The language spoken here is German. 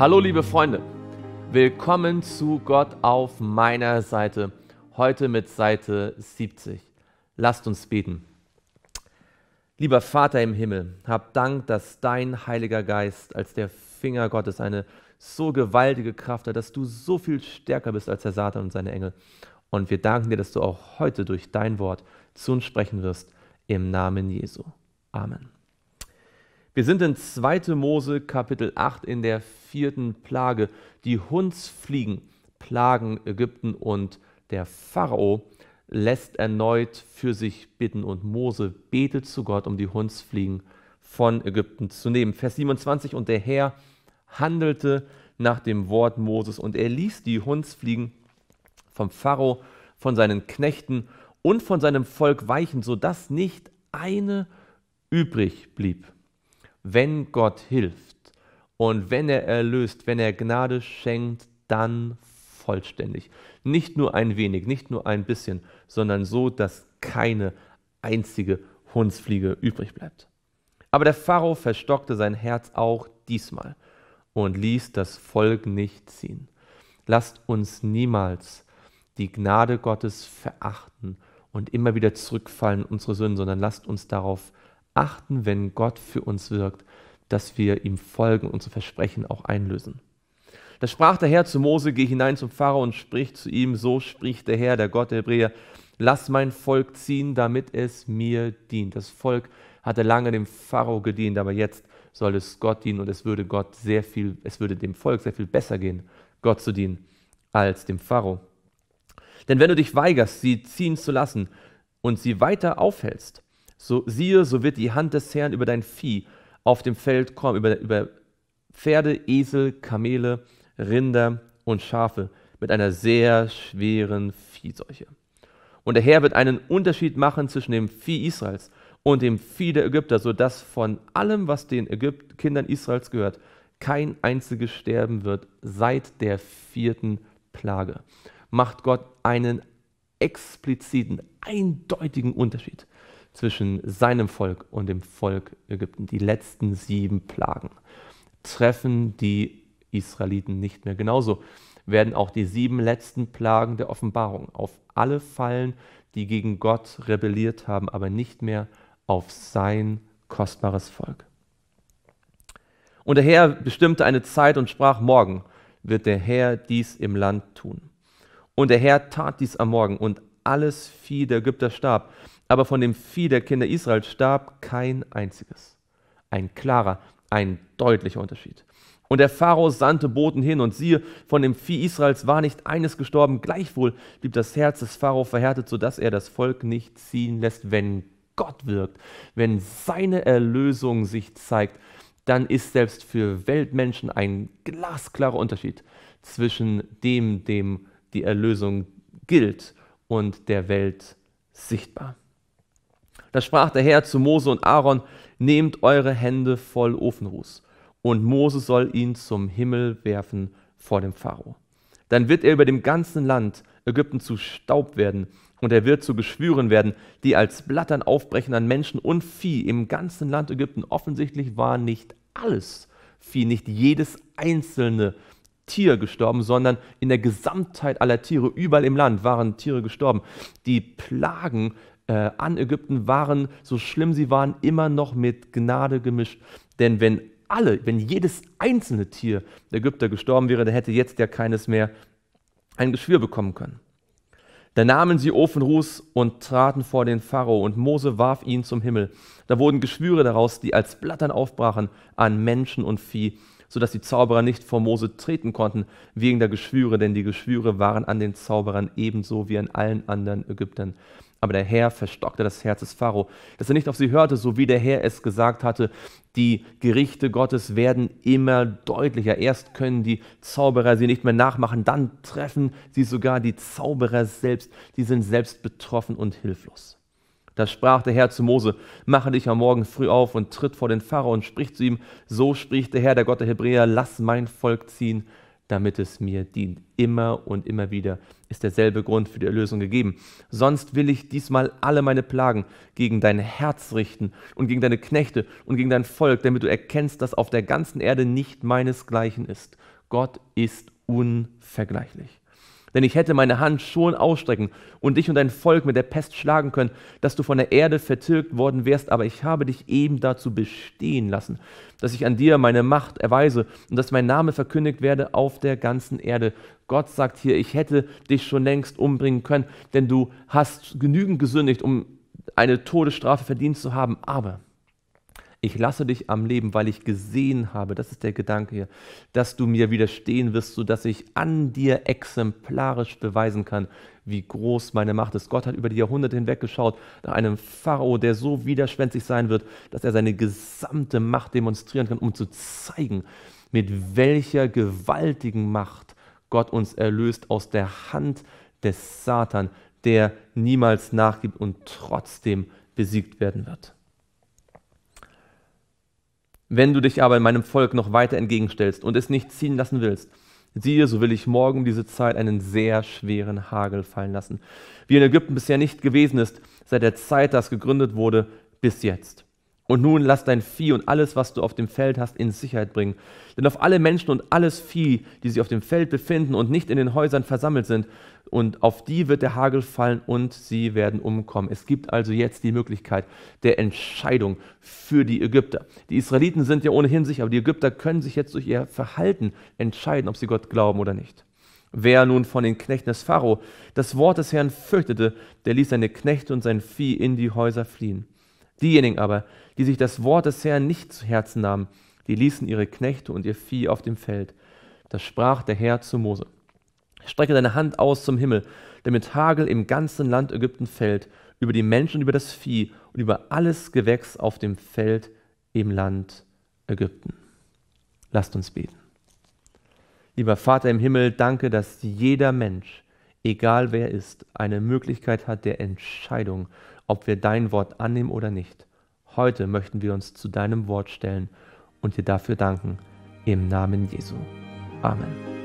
Hallo liebe Freunde, willkommen zu Gott auf meiner Seite, heute mit Seite 70. Lasst uns beten. Lieber Vater im Himmel, hab Dank, dass dein Heiliger Geist als der Finger Gottes eine so gewaltige Kraft hat, dass du so viel stärker bist als der Satan und seine Engel. Und wir danken dir, dass du auch heute durch dein Wort zu uns sprechen wirst. Im Namen Jesu. Amen. Wir sind in 2. Mose Kapitel 8 in der vierten Plage. Die Hundsfliegen plagen Ägypten und der Pharao lässt erneut für sich bitten und Mose betet zu Gott, um die Hundsfliegen von Ägypten zu nehmen. Vers 27 und der Herr handelte nach dem Wort Moses und er ließ die Hundsfliegen vom Pharao, von seinen Knechten und von seinem Volk weichen, sodass nicht eine übrig blieb. Wenn Gott hilft und wenn er erlöst, wenn er Gnade schenkt, dann vollständig. Nicht nur ein wenig, nicht nur ein bisschen, sondern so, dass keine einzige Hundsfliege übrig bleibt. Aber der Pharao verstockte sein Herz auch diesmal und ließ das Volk nicht ziehen. Lasst uns niemals die Gnade Gottes verachten und immer wieder zurückfallen in unsere Sünden, sondern lasst uns darauf achten, wenn Gott für uns wirkt, dass wir ihm folgen und unsere Versprechen auch einlösen. Da sprach der Herr zu Mose, geh hinein zum Pharao und sprich zu ihm, so spricht der Herr, der Gott der Hebräer, lass mein Volk ziehen, damit es mir dient. Das Volk hatte lange dem Pharao gedient, aber jetzt soll es Gott dienen und es würde Gott sehr viel, es würde dem Volk sehr viel besser gehen, Gott zu dienen, als dem Pharao. Denn wenn du dich weigerst, sie ziehen zu lassen und sie weiter aufhältst, so siehe, so wird die Hand des Herrn über dein Vieh auf dem Feld kommen, über, über Pferde, Esel, Kamele, Rinder und Schafe mit einer sehr schweren Viehseuche. Und der Herr wird einen Unterschied machen zwischen dem Vieh Israels und dem Vieh der Ägypter, sodass von allem, was den Ägypt Kindern Israels gehört, kein einziges sterben wird seit der vierten Plage. Macht Gott einen expliziten, eindeutigen Unterschied zwischen seinem Volk und dem Volk Ägypten. Die letzten sieben Plagen treffen die Israeliten nicht mehr. Genauso werden auch die sieben letzten Plagen der Offenbarung auf alle fallen, die gegen Gott rebelliert haben, aber nicht mehr auf sein kostbares Volk. Und der Herr bestimmte eine Zeit und sprach, morgen wird der Herr dies im Land tun. Und der Herr tat dies am Morgen und alles Vieh der Ägypter starb aber von dem Vieh der Kinder Israel starb kein einziges. Ein klarer, ein deutlicher Unterschied. Und der Pharao sandte Boten hin, und siehe, von dem Vieh Israels war nicht eines gestorben, gleichwohl blieb das Herz des Pharao verhärtet, sodass er das Volk nicht ziehen lässt. Wenn Gott wirkt, wenn seine Erlösung sich zeigt, dann ist selbst für Weltmenschen ein glasklarer Unterschied zwischen dem, dem die Erlösung gilt, und der Welt sichtbar. Da sprach der Herr zu Mose und Aaron, nehmt eure Hände voll Ofenruß. Und Mose soll ihn zum Himmel werfen vor dem Pharao. Dann wird er über dem ganzen Land Ägypten zu Staub werden und er wird zu Geschwüren werden, die als Blattern aufbrechen an Menschen und Vieh im ganzen Land Ägypten. Offensichtlich war nicht alles Vieh, nicht jedes einzelne Tier gestorben, sondern in der Gesamtheit aller Tiere, überall im Land waren Tiere gestorben. Die Plagen äh, an Ägypten waren, so schlimm sie waren, immer noch mit Gnade gemischt. Denn wenn alle, wenn jedes einzelne Tier der Ägypter gestorben wäre, dann hätte jetzt ja keines mehr ein Geschwür bekommen können. Da nahmen sie Ofenruß und traten vor den Pharao, und Mose warf ihn zum Himmel. Da wurden Geschwüre daraus, die als Blattern aufbrachen an Menschen und Vieh sodass die Zauberer nicht vor Mose treten konnten, wegen der Geschwüre, denn die Geschwüre waren an den Zauberern ebenso wie an allen anderen Ägyptern. Aber der Herr verstockte das Herz des Pharao, dass er nicht auf sie hörte, so wie der Herr es gesagt hatte. Die Gerichte Gottes werden immer deutlicher. Erst können die Zauberer sie nicht mehr nachmachen, dann treffen sie sogar die Zauberer selbst. Sie sind selbst betroffen und hilflos. Da sprach der Herr zu Mose, mache dich am Morgen früh auf und tritt vor den Pharao und sprich zu ihm, so spricht der Herr, der Gott der Hebräer, lass mein Volk ziehen, damit es mir dient. Immer und immer wieder ist derselbe Grund für die Erlösung gegeben. Sonst will ich diesmal alle meine Plagen gegen dein Herz richten und gegen deine Knechte und gegen dein Volk, damit du erkennst, dass auf der ganzen Erde nicht meinesgleichen ist. Gott ist unvergleichlich. Denn ich hätte meine Hand schon ausstrecken und dich und dein Volk mit der Pest schlagen können, dass du von der Erde vertilgt worden wärst, aber ich habe dich eben dazu bestehen lassen, dass ich an dir meine Macht erweise und dass mein Name verkündigt werde auf der ganzen Erde. Gott sagt hier, ich hätte dich schon längst umbringen können, denn du hast genügend gesündigt, um eine Todesstrafe verdient zu haben, aber ich lasse dich am Leben, weil ich gesehen habe, das ist der Gedanke hier, dass du mir widerstehen wirst, sodass ich an dir exemplarisch beweisen kann, wie groß meine Macht ist. Gott hat über die Jahrhunderte hinweg geschaut nach einem Pharao, der so widerschwänzig sein wird, dass er seine gesamte Macht demonstrieren kann, um zu zeigen, mit welcher gewaltigen Macht Gott uns erlöst aus der Hand des Satan, der niemals nachgibt und trotzdem besiegt werden wird. Wenn du dich aber in meinem Volk noch weiter entgegenstellst und es nicht ziehen lassen willst, siehe, so will ich morgen um diese Zeit einen sehr schweren Hagel fallen lassen, wie in Ägypten bisher nicht gewesen ist, seit der Zeit, das gegründet wurde, bis jetzt. Und nun lass dein Vieh und alles, was du auf dem Feld hast, in Sicherheit bringen. Denn auf alle Menschen und alles Vieh, die sich auf dem Feld befinden und nicht in den Häusern versammelt sind, und auf die wird der Hagel fallen und sie werden umkommen. Es gibt also jetzt die Möglichkeit der Entscheidung für die Ägypter. Die Israeliten sind ja ohnehin sicher, aber die Ägypter können sich jetzt durch ihr Verhalten entscheiden, ob sie Gott glauben oder nicht. Wer nun von den Knechten des Pharao das Wort des Herrn fürchtete, der ließ seine Knechte und sein Vieh in die Häuser fliehen. Diejenigen aber, die sich das Wort des Herrn nicht zu Herzen nahmen, die ließen ihre Knechte und ihr Vieh auf dem Feld. Da sprach der Herr zu Mose. Strecke deine Hand aus zum Himmel, damit Hagel im ganzen Land Ägypten fällt, über die Menschen und über das Vieh und über alles Gewächs auf dem Feld im Land Ägypten. Lasst uns beten. Lieber Vater im Himmel, danke, dass jeder Mensch egal wer ist, eine Möglichkeit hat der Entscheidung, ob wir dein Wort annehmen oder nicht. Heute möchten wir uns zu deinem Wort stellen und dir dafür danken. Im Namen Jesu. Amen.